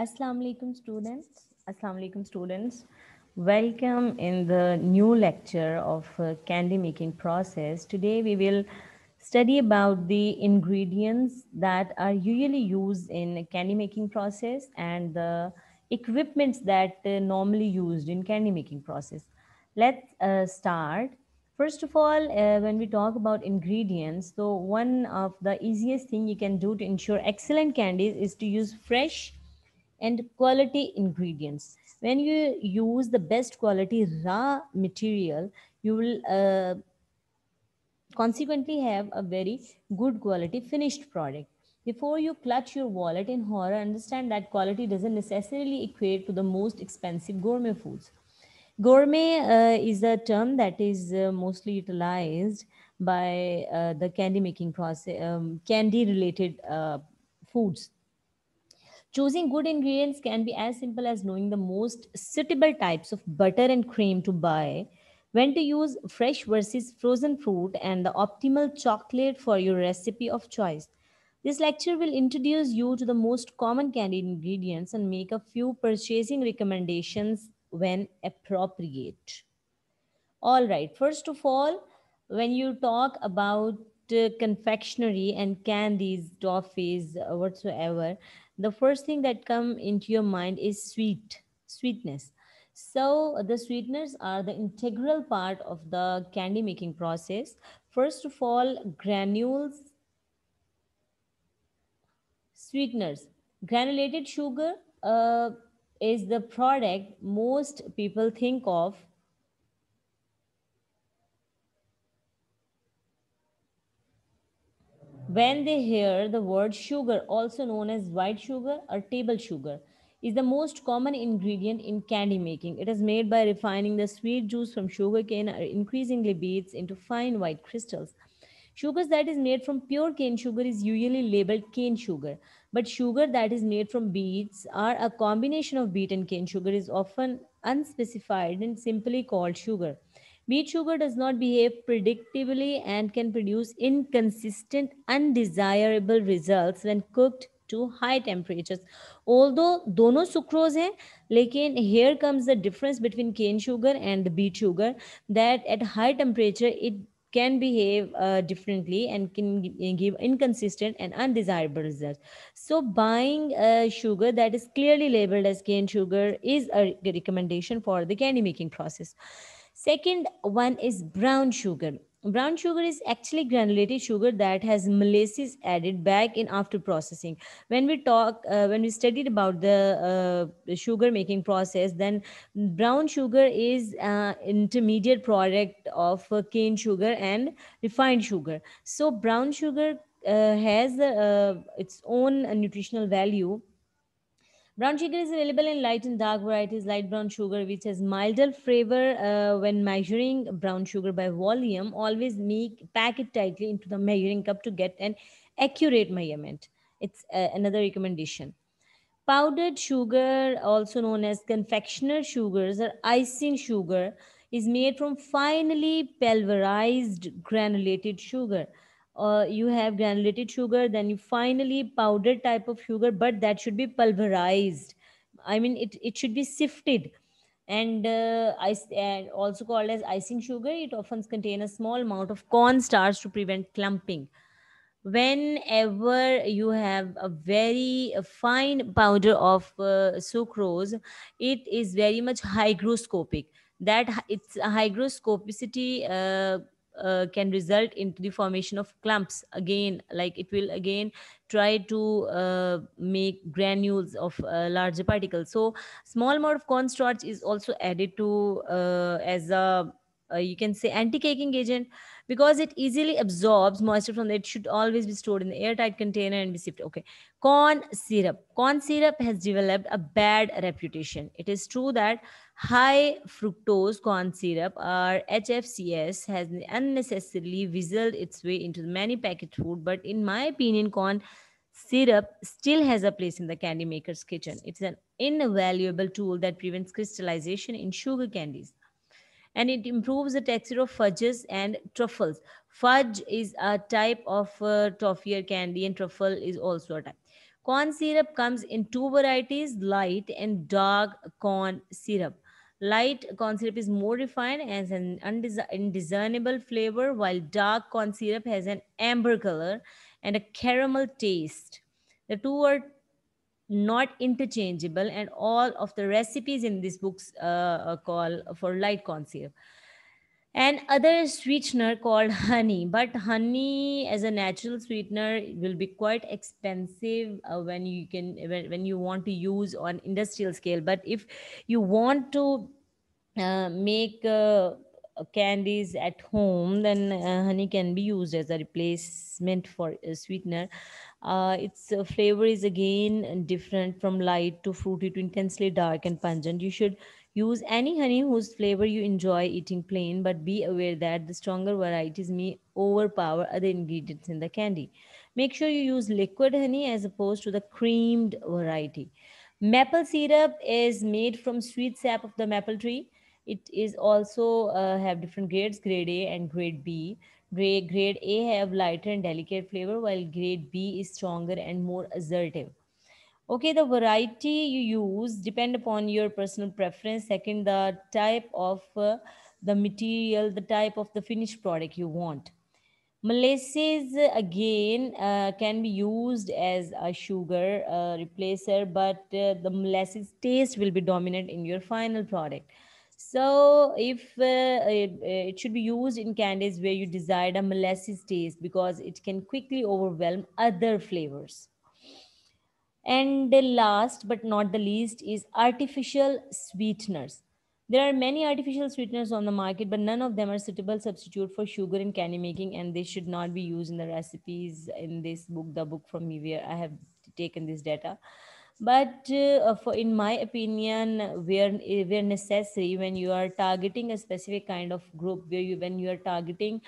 Assalamu alaikum students. Assalamu alaikum students. Welcome in the new lecture of uh, candy making process. Today we will study about the ingredients that are usually used in candy making process and the equipments that uh, normally used in candy making process. Let's uh, start. First of all, uh, when we talk about ingredients, so one of the easiest thing you can do to ensure excellent candies is to use fresh and quality ingredients. When you use the best quality raw material, you will uh, consequently have a very good quality finished product. Before you clutch your wallet in horror, understand that quality doesn't necessarily equate to the most expensive gourmet foods. Gourmet uh, is a term that is uh, mostly utilized by uh, the candy making process, um, candy related uh, foods Choosing good ingredients can be as simple as knowing the most suitable types of butter and cream to buy, when to use fresh versus frozen fruit, and the optimal chocolate for your recipe of choice. This lecture will introduce you to the most common candy ingredients and make a few purchasing recommendations when appropriate. All right, first of all, when you talk about uh, confectionery and candies, toffees, uh, whatsoever, the first thing that come into your mind is sweet, sweetness. So the sweeteners are the integral part of the candy making process. First of all, granules, sweeteners, granulated sugar uh, is the product most people think of when they hear the word sugar, also known as white sugar or table sugar, is the most common ingredient in candy making. It is made by refining the sweet juice from sugarcane or increasingly beads into fine white crystals. Sugars that is made from pure cane sugar is usually labeled cane sugar, but sugar that is made from beets or a combination of beet and cane sugar is often unspecified and simply called sugar. Beet sugar does not behave predictably and can produce inconsistent, undesirable results when cooked to high temperatures. Although दोनों sucrose हैं, here comes the difference between cane sugar and beet sugar that at high temperature it can behave uh, differently and can uh, give inconsistent and undesirable results. So buying uh, sugar that is clearly labeled as cane sugar is a recommendation for the candy making process. Second one is brown sugar. Brown sugar is actually granulated sugar that has molasses added back in after processing. When we talk, uh, when we studied about the uh, sugar making process, then brown sugar is uh, intermediate product of uh, cane sugar and refined sugar. So brown sugar uh, has uh, its own nutritional value Brown sugar is available in light and dark varieties. Light brown sugar, which has milder flavor uh, when measuring brown sugar by volume, always make, pack it tightly into the measuring cup to get an accurate measurement. It's uh, another recommendation. Powdered sugar, also known as confectioner sugars or icing sugar, is made from finely pulverized granulated sugar uh, you have granulated sugar then you finally powdered type of sugar but that should be pulverized i mean it, it should be sifted and uh, ice and also called as icing sugar it often contains a small amount of corn starch to prevent clumping whenever you have a very uh, fine powder of uh, sucrose it is very much hygroscopic that it's hygroscopicity uh, uh, can result into the formation of clumps again like it will again try to uh, make granules of uh, larger particles so small amount of cornstarch is also added to uh, as a uh, you can say anti-caking agent because it easily absorbs moisture from it should always be stored in the airtight container and be sifted. okay corn syrup corn syrup has developed a bad reputation it is true that high fructose corn syrup or hfcs has unnecessarily whizzled its way into many packaged food but in my opinion corn syrup still has a place in the candy maker's kitchen it's an invaluable tool that prevents crystallization in sugar candies and it improves the texture of fudges and truffles. Fudge is a type of uh, or candy and truffle is also a type. Corn syrup comes in two varieties, light and dark corn syrup. Light corn syrup is more refined and has an undiscernible flavor, while dark corn syrup has an amber color and a caramel taste. The two are not interchangeable and all of the recipes in these books uh, uh, call for light conserve and other sweetener called honey but honey as a natural sweetener will be quite expensive uh, when you can when, when you want to use on industrial scale but if you want to uh, make uh, uh, candies at home then honey can be used as a replacement for a sweetener uh, its uh, flavor is again different from light to fruity to intensely dark and pungent. You should use any honey whose flavor you enjoy eating plain, but be aware that the stronger varieties may overpower other ingredients in the candy. Make sure you use liquid honey as opposed to the creamed variety. Maple syrup is made from sweet sap of the maple tree. It is also uh, have different grades, grade A and grade B. Grade, grade A have lighter and delicate flavor while grade B is stronger and more assertive. Okay, the variety you use depend upon your personal preference. Second, the type of uh, the material, the type of the finished product you want. Molasses again uh, can be used as a sugar uh, replacer, but uh, the molasses taste will be dominant in your final product. So if uh, it, it, should be used in candies where you desired a molasses taste because it can quickly overwhelm other flavors. And the last but not the least is artificial sweeteners. There are many artificial sweeteners on the market, but none of them are suitable substitute for sugar in candy making, and they should not be used in the recipes in this book, the book from me where I have taken this data but uh, for in my opinion where where necessary when you are targeting a specific kind of group where you when you are targeting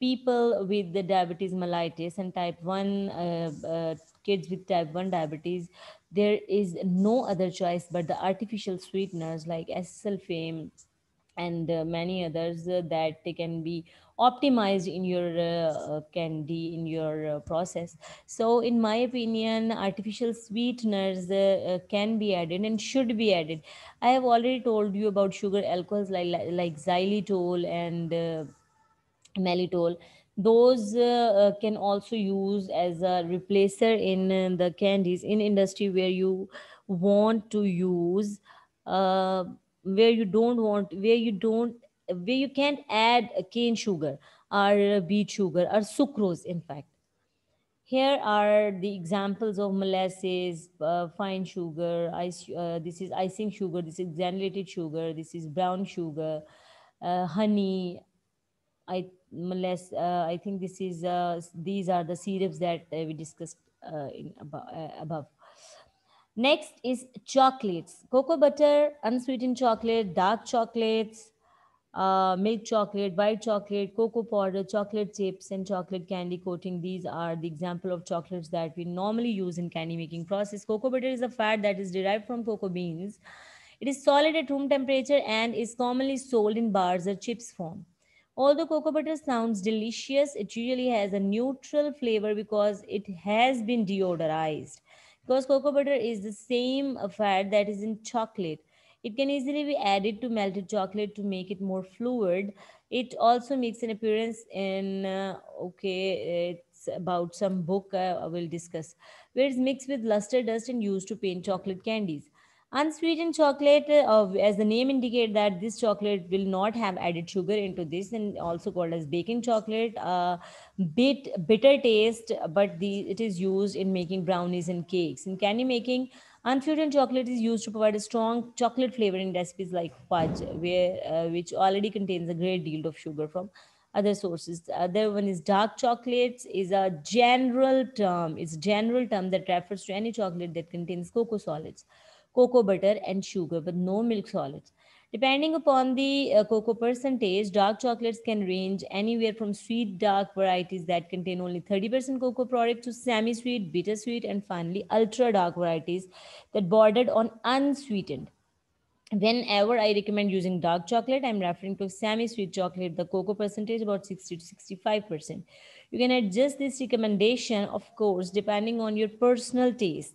people with the diabetes mellitus and type 1 uh, uh, kids with type 1 diabetes there is no other choice but the artificial sweeteners like acesulfame and uh, many others uh, that can be optimized in your uh, uh, candy in your uh, process so in my opinion artificial sweeteners uh, can be added and should be added i have already told you about sugar alcohols like like xylitol and maltitol those can also use as a replacer in the candies in industry where you want to use where you don't want where you don't where you can not add cane sugar or beet sugar or sucrose in fact here are the examples of molasses uh, fine sugar ice uh, this is icing sugar this is granulated sugar this is brown sugar uh, honey i molasses. Uh, i think this is uh, these are the syrups that uh, we discussed in above, above Next is chocolates, cocoa butter, unsweetened chocolate, dark chocolates, uh, milk chocolate, white chocolate, cocoa powder, chocolate chips, and chocolate candy coating. These are the example of chocolates that we normally use in candy making process. Cocoa butter is a fat that is derived from cocoa beans. It is solid at room temperature and is commonly sold in bars or chips form. Although cocoa butter sounds delicious, it usually has a neutral flavor because it has been deodorized because cocoa butter is the same fat that is in chocolate. It can easily be added to melted chocolate to make it more fluid. It also makes an appearance in, uh, okay, it's about some book I uh, will discuss, where it's mixed with luster dust and used to paint chocolate candies unsweetened chocolate uh, as the name indicate that this chocolate will not have added sugar into this and also called as baking chocolate uh, bit bitter taste but the it is used in making brownies and cakes in candy making Unsweetened chocolate is used to provide a strong chocolate flavor in recipes like fudge, where uh, which already contains a great deal of sugar from other sources. The other one is dark chocolates is a general term. It's a general term that refers to any chocolate that contains cocoa solids cocoa butter and sugar but no milk solids. Depending upon the uh, cocoa percentage, dark chocolates can range anywhere from sweet dark varieties that contain only 30% cocoa product to semi-sweet, bittersweet, and finally ultra dark varieties that bordered on unsweetened whenever I recommend using dark chocolate, I'm referring to semi-sweet chocolate, the cocoa percentage about 60 to 65%. You can adjust this recommendation, of course, depending on your personal taste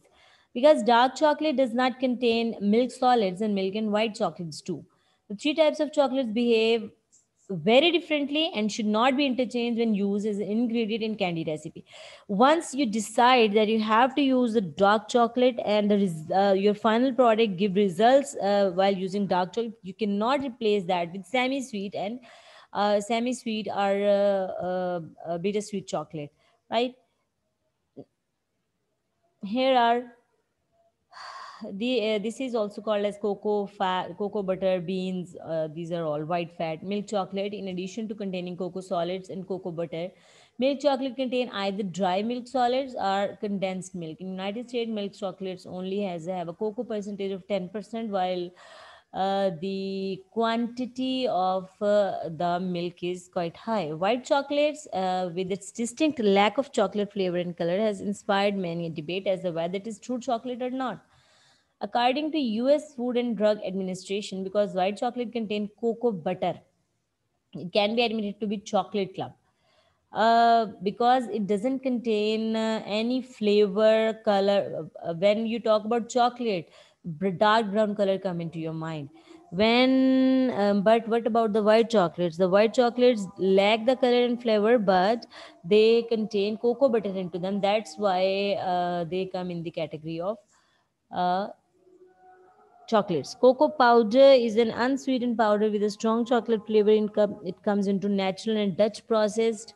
because dark chocolate does not contain milk solids and milk and white chocolates do. The three types of chocolates behave very differently and should not be interchanged when used as an ingredient in candy recipe. Once you decide that you have to use the dark chocolate and the, uh, your final product give results uh, while using dark chocolate, you cannot replace that with semi sweet and uh, semi sweet or uh, uh, uh, bittersweet chocolate, right? Here are the, uh, this is also called as cocoa fat, cocoa butter, beans. Uh, these are all white fat. Milk chocolate, in addition to containing cocoa solids and cocoa butter, milk chocolate contain either dry milk solids or condensed milk. In United States, milk chocolates only has have a cocoa percentage of ten percent, while uh, the quantity of uh, the milk is quite high. White chocolates, uh, with its distinct lack of chocolate flavor and color, has inspired many a debate as to whether it is true chocolate or not according to US Food and Drug Administration, because white chocolate contains cocoa butter, it can be admitted to be chocolate club. Uh, because it doesn't contain uh, any flavor, color. Uh, when you talk about chocolate, dark brown color come into your mind. When, um, but what about the white chocolates? The white chocolates lack the color and flavor, but they contain cocoa butter into them. That's why uh, they come in the category of uh, chocolates. Cocoa powder is an unsweetened powder with a strong chocolate flavor. In It comes into natural and Dutch processed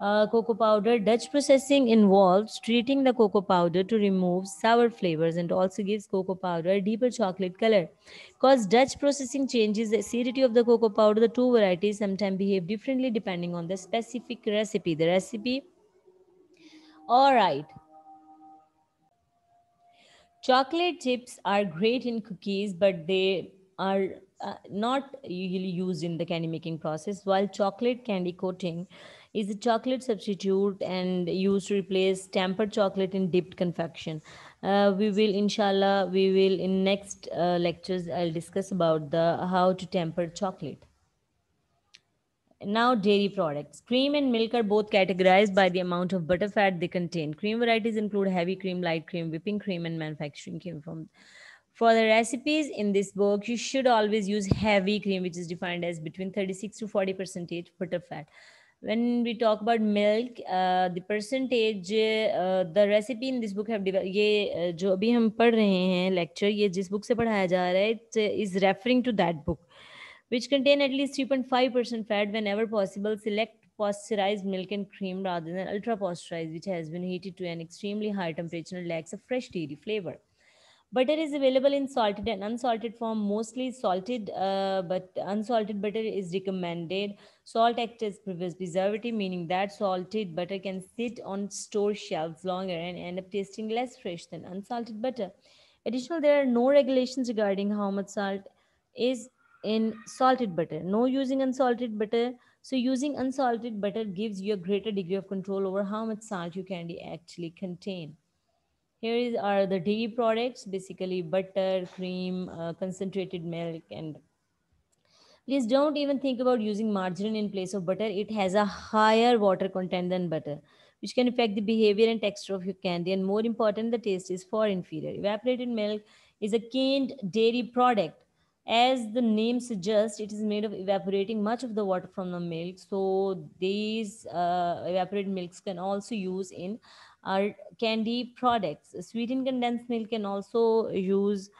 uh, cocoa powder. Dutch processing involves treating the cocoa powder to remove sour flavors and also gives cocoa powder a deeper chocolate color. Because Dutch processing changes the acidity of the cocoa powder, the two varieties sometimes behave differently depending on the specific recipe. The recipe. All right chocolate chips are great in cookies, but they are uh, not usually used in the candy making process. While chocolate candy coating is a chocolate substitute and used to replace tempered chocolate in dipped confection. Uh, we will inshallah we will in next uh, lectures i'll discuss about the how to temper chocolate now, dairy products. Cream and milk are both categorized by the amount of butter fat they contain. Cream varieties include heavy cream, light cream, whipping cream, and manufacturing cream. From for the recipes in this book, you should always use heavy cream, which is defined as between 36 to 40 percentage butter fat. When we talk about milk, uh, the percentage, uh, the recipe in this book have ये uh, जो अभी हम पढ़ रहे हैं lecture ये जिस book से पढ़ाया जा रहा है is referring to that book which contain at least 3.5% fat whenever possible. Select pasteurized milk and cream rather than ultra pasteurized, which has been heated to an extremely high temperature and lacks a fresh dairy flavor. Butter is available in salted and unsalted form, mostly salted, uh, but unsalted butter is recommended. Salt acts as preservative, meaning that salted butter can sit on store shelves longer and end up tasting less fresh than unsalted butter. Additionally, there are no regulations regarding how much salt is in salted butter. No using unsalted butter. So using unsalted butter gives you a greater degree of control over how much salt you can actually contain. Here is, are the dairy products, basically butter, cream, uh, concentrated milk, and please don't even think about using margarine in place of butter. It has a higher water content than butter, which can affect the behavior and texture of your candy. And more important, the taste is far inferior. Evaporated milk is a canned dairy product as the name suggests it is made of evaporating much of the water from the milk so these uh, evaporated milks can also use in our candy products sweetened condensed milk can also use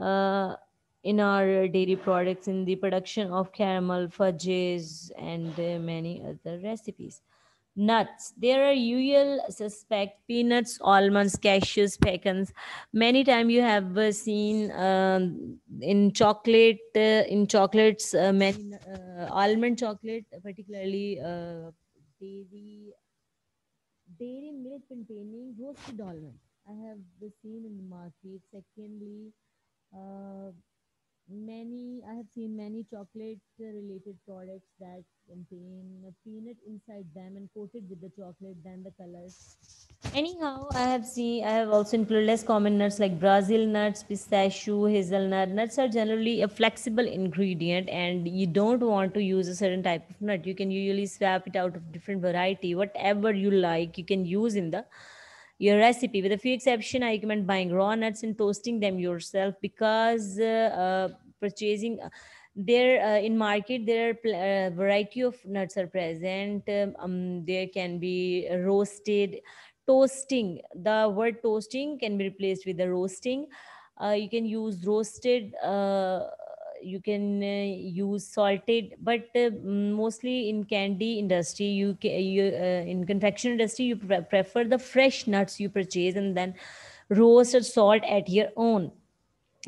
uh, in our dairy products in the production of caramel fudges and uh, many other recipes Nuts. There are usual suspect peanuts, almonds, cashews, pecans. Many time you have uh, seen um, in chocolate, uh, in chocolates, uh, many, uh, almond chocolate, particularly uh, dairy, dairy milk containing roasted almond. I have seen in the market. Secondly, uh, many i have seen many chocolate related products that contain peanut inside them and coated with the chocolate then the colors anyhow i have seen i have also included less common nuts like brazil nuts pistachio hazelnut nuts are generally a flexible ingredient and you don't want to use a certain type of nut you can usually swap it out of different variety whatever you like you can use in the your recipe with a few exception i recommend buying raw nuts and toasting them yourself because uh, uh, purchasing uh, there uh, in market there are uh, variety of nuts are present um, um, there can be roasted toasting the word toasting can be replaced with the roasting uh, you can use roasted you can uh, use salted but uh, mostly in candy industry you, ca- uh, in confection industry you pre- prefer the fresh nuts you purchase and then roast or salt at your own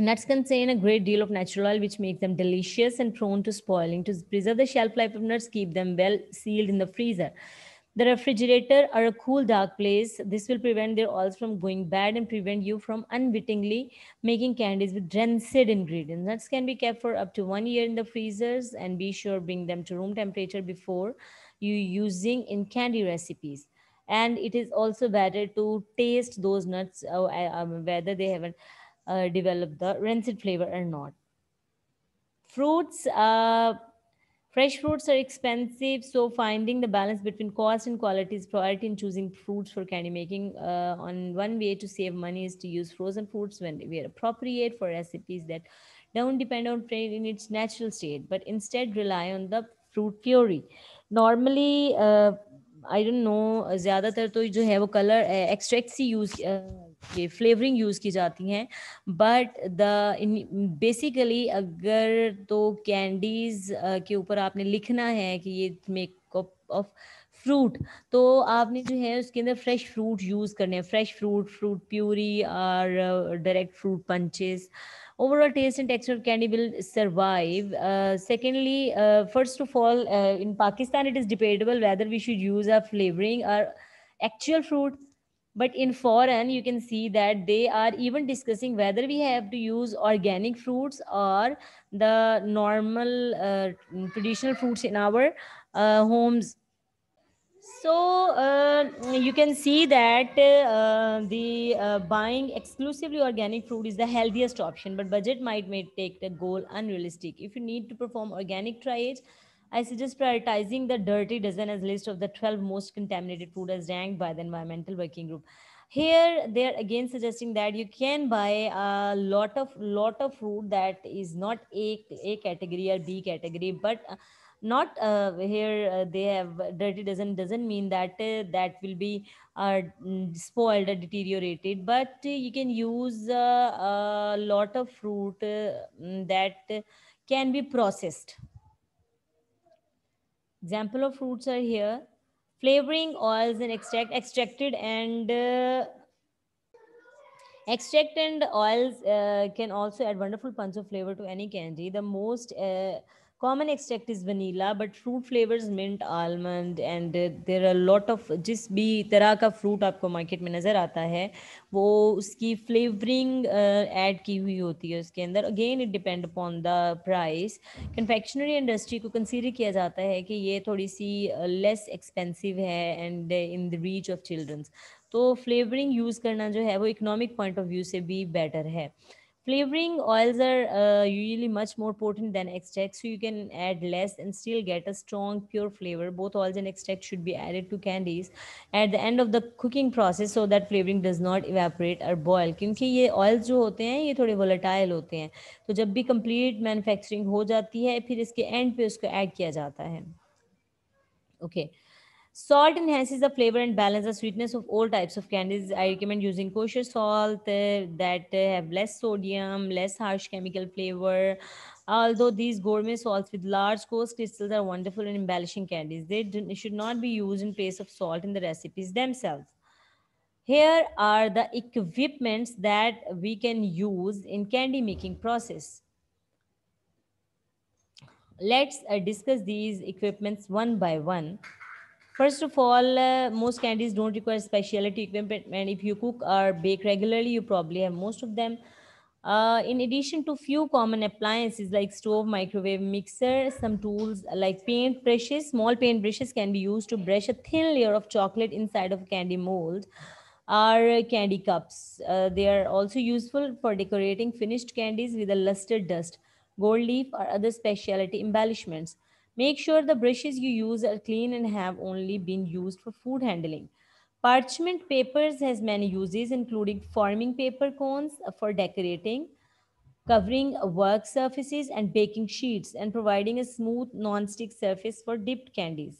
Nuts contain a great deal of natural oil, which makes them delicious and prone to spoiling. To preserve the shelf life of nuts, keep them well sealed in the freezer. The refrigerator are a cool, dark place. This will prevent their oils from going bad and prevent you from unwittingly making candies with rancid ingredients. Nuts can be kept for up to one year in the freezers and be sure bring them to room temperature before you using in candy recipes and it is also better to taste those nuts uh, uh, um, whether they haven't uh, developed the rancid flavor or not fruits uh, Fresh fruits are expensive, so finding the balance between cost and quality is priority in choosing fruits for candy making. Uh, on one way to save money is to use frozen fruits when we are appropriate for recipes that don't depend on fruit in its natural state, but instead rely on the fruit puree. Normally, uh, don't know. ज़्यादातर तो जो है वो colour extract ही use ये flavouring use की जाती हैं बट द बेसिकली अगर तो कैंडीज के ऊपर आपने लिखना है कि ये मेकअप ऑफ फ्रूट तो आपने जो है उसके अंदर फ्रेश फ्रूट यूज करने हैं फ्रेश फ्रूट फ्रूट प्यूरी और direct fruit punches overall taste and texture candy will survive secondly first of all in Pakistan it is dependable whether we should use a flavouring or actual fruit But in foreign, you can see that they are even discussing whether we have to use organic fruits or the normal uh, traditional fruits in our uh, homes. So uh, you can see that uh, the uh, buying exclusively organic fruit is the healthiest option, but budget might make take the goal unrealistic. If you need to perform organic triage, I suggest prioritizing the dirty dozen as list of the 12 most contaminated food as ranked by the environmental working group. Here, they're again suggesting that you can buy a lot of lot of food that is not A, A category or B category, but uh, not uh, here uh, they have dirty dozen doesn't mean that uh, that will be uh, mm, spoiled or deteriorated but you can use a lot of fruit mm, that can be processed Example of fruits are here. Flavoring oils and extract, extracted and uh, extract and oils uh, can also add wonderful punch of flavor to any candy. The most uh, common extract is vanilla but fruit flavour mint almond and there are lot of जिस भी तरह का fruit आपको market में नज़र आता है वो उसकी फ्लेवरिंग एड uh, की हुई होती है उसके अंदर again it depend upon the price confectionery industry को कंसिडर किया जाता है कि ये थोड़ी सी लेस uh, एक्सपेंसिव है and in the reach of childrens तो फ्लेवरिंग यूज़ करना जो है वो इकोनॉमिक पॉइंट ऑफ व्यू से भी बेटर है flavoring oils are uh, usually much more potent than extracts so you can add less and still get a strong pure flavor both oils and extracts should be added to candies at the end of the cooking process so that flavoring does not evaporate or boil kyunki ye oils jo hote hain ye thode volatile hote hain to jab bhi complete manufacturing ho jati hai fir iske end pe usko add kiya jata hai okay Salt enhances the flavor and balance the sweetness of all types of candies. I recommend using kosher salt uh, that uh, have less sodium, less harsh chemical flavor. Although these gourmet salts with large coarse crystals are wonderful in embellishing candies, they do, should not be used in place of salt in the recipes themselves. Here are the equipments that we can use in candy making process. Let's uh, discuss these equipments one by one. First of all, uh, most candies don't require specialty equipment, and if you cook or bake regularly, you probably have most of them. Uh, in addition to few common appliances like stove, microwave, mixer, some tools like paint brushes, small paint brushes can be used to brush a thin layer of chocolate inside of candy mold or candy cups. Uh, they are also useful for decorating finished candies with a luster dust, gold leaf or other specialty embellishments. Make sure the brushes you use are clean and have only been used for food handling. Parchment papers has many uses including forming paper cones for decorating, covering work surfaces and baking sheets and providing a smooth non-stick surface for dipped candies.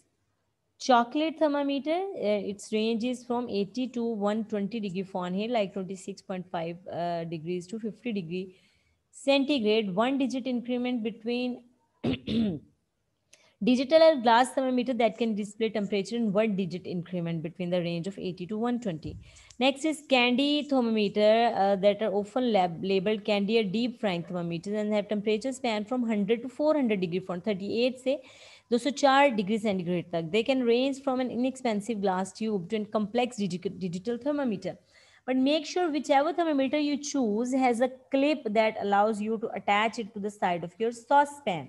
Chocolate thermometer, uh, its range is from 80 to 120 degree Fahrenheit, like 26.5 uh, degrees to 50 degree centigrade, one digit increment between Digital or glass thermometer that can display temperature in one digit increment between the range of 80 to 120. Next is candy thermometer uh, that are often lab labeled candy or deep frying thermometers and have temperature span from 100 to 400 degree from 38 से 204 degree centigrade तक They can range from an inexpensive glass tube to a complex digital thermometer. but make sure whichever thermometer you choose has a clip that allows you to attach it to the side of your saucepan.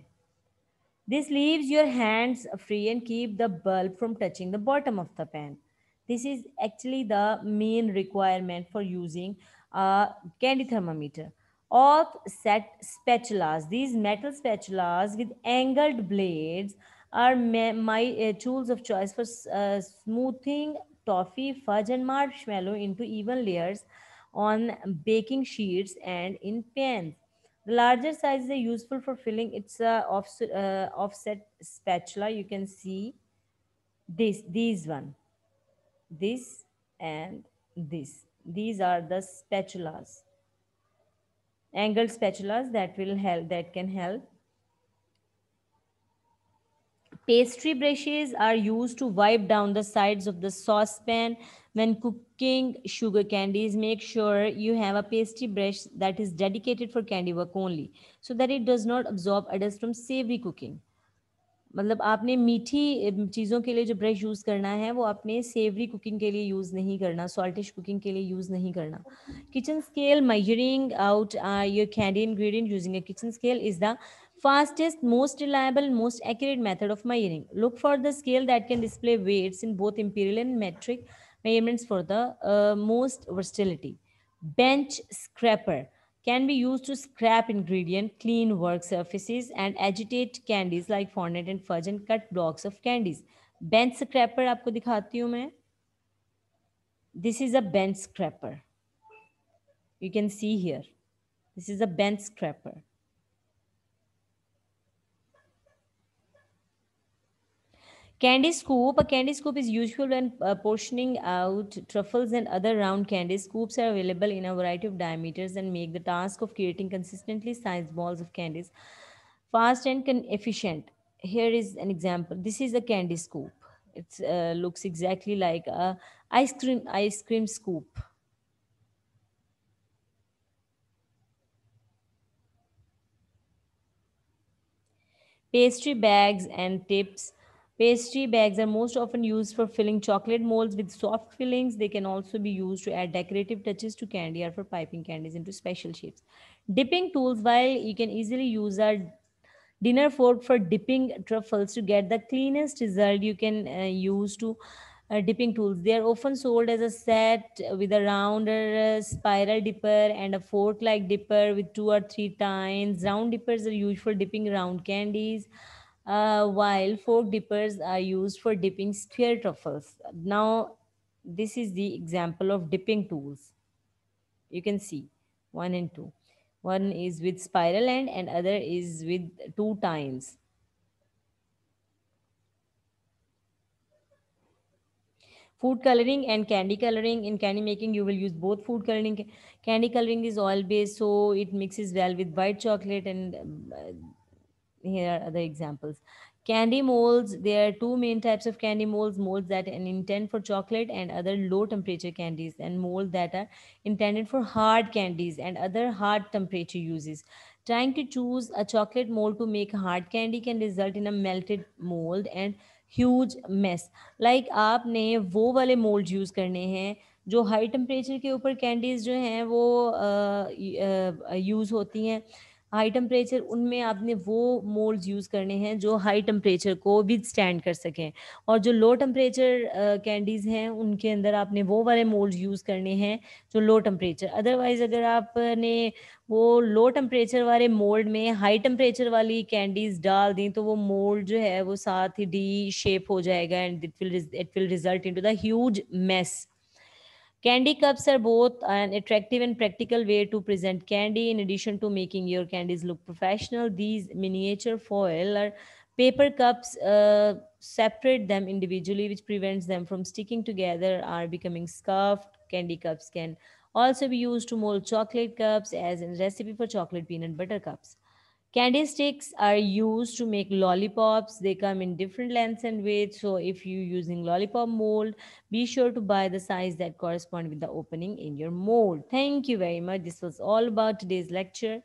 This leaves your hands free and keep the bulb from touching the bottom of the pan. This is actually the main requirement for using a candy thermometer. Or set spatulas. These metal spatulas with angled blades are my uh, tools of choice for uh, smoothing toffee, fudge, and marshmallow into even layers on baking sheets and in pans. The larger size is useful for filling. It's a uh, offset spatula. You can see this, these one, this and this. These are the spatulas, angled spatulas that will help, that can help Pastry brushes are used to wipe down the sides of the saucepan when cooking sugar candies, make sure you have a pastry brush that is dedicated for candy work only so that it does not absorb a dust from savory cooking. मतलब आपने मीठी चीज़ों के लिए जो brush use करना है वो आपने सेवरी कुकिंग के लिए यूज़ नहीं करना सॉल्टिश कुकिंग के लिए यूज़ नहीं करना kitchen scale measuring out your candy ingredient using a kitchen scale is the fastest most reliable most accurate method of measuring look for the scale that can display weights in both imperial and metric measurements for the uh, most versatility. Bench scraper can be used to scrap ingredient, clean work surfaces, and agitate candies like fondant and fudge and cut blocks of candies. Bench scraper आपको दिखाती हूँ मैं. This is a bench scraper. You can see here. This is a bench scraper. Candy scoop. A candy scoop is useful when uh, portioning out truffles and other round candy scoops are available in a variety of diameters and make the task of creating consistently sized balls of candies fast and can efficient. Here is an example. This is a candy scoop. It uh, looks exactly like a ice cream ice cream scoop. Pastry bags and tips Pastry bags are most often used for filling chocolate molds with soft fillings. They can also be used to add decorative touches to candy or for piping candies into special shapes. Dipping tools, while you can easily use a dinner fork for dipping truffles to get the cleanest result you can uh, use to uh, dipping tools. They are often sold as a set with a rounder uh, spiral dipper and a fork like dipper with two or three tines. Round dippers are used for dipping round candies uh, while fork dippers are used for dipping square truffles. Now, this is the example of dipping tools. You can see one and two. One is with spiral end and other is with two tines. food coloring and candy coloring in candy making you will use both food coloring candy coloring is oil based so it mixes well with white chocolate and um, here are the examples candy molds there are two main types of candy molds molds that are intended for chocolate and other low temperature candies and molds that are intended for hard candies and other hard temperature uses trying to choose a chocolate mold to make hard candy can result in a melted mold and huge mess like आपने वो वाले mold use करने हैं जो high temperature के ऊपर candies जो हैं वो यूज़ होती हाई टेम्परेचर उनमें आपने वो मोल्ड यूज़ करने हैं जो हाई टेम्परेचर को विद स्टैंड कर सकें और जो लो टेम्परेचर कैंडीज़ हैं उनके अंदर आपने वो वाले मोल्ड यूज़ करने हैं जो लो टेम्परेचर अदरवाइज़ अगर आपने वो लो टेम्परेचर वाले मोल्ड में हाई टेम्परेचर वाली कैंडीज़ डाल दें तो वो मोल्ड जो है वो साथ ही डी शेप हो जाएगा and it will it will result into those mess Candy cups are both an attractive and practical way to present candy in addition to making your candies look professional. These miniature foil or paper cups uh, separate them individually which prevents them from sticking together or becoming scuffed. Candy cups can also be used to mold chocolate cups as in recipe for chocolate peanut butter cups. Candy sticks are used to make lollipops. They come in different lengths and weights. So if you're using lollipop mold, be sure to buy the size that correspond with the opening in your mold. Thank you very much. This was all about today's lecture.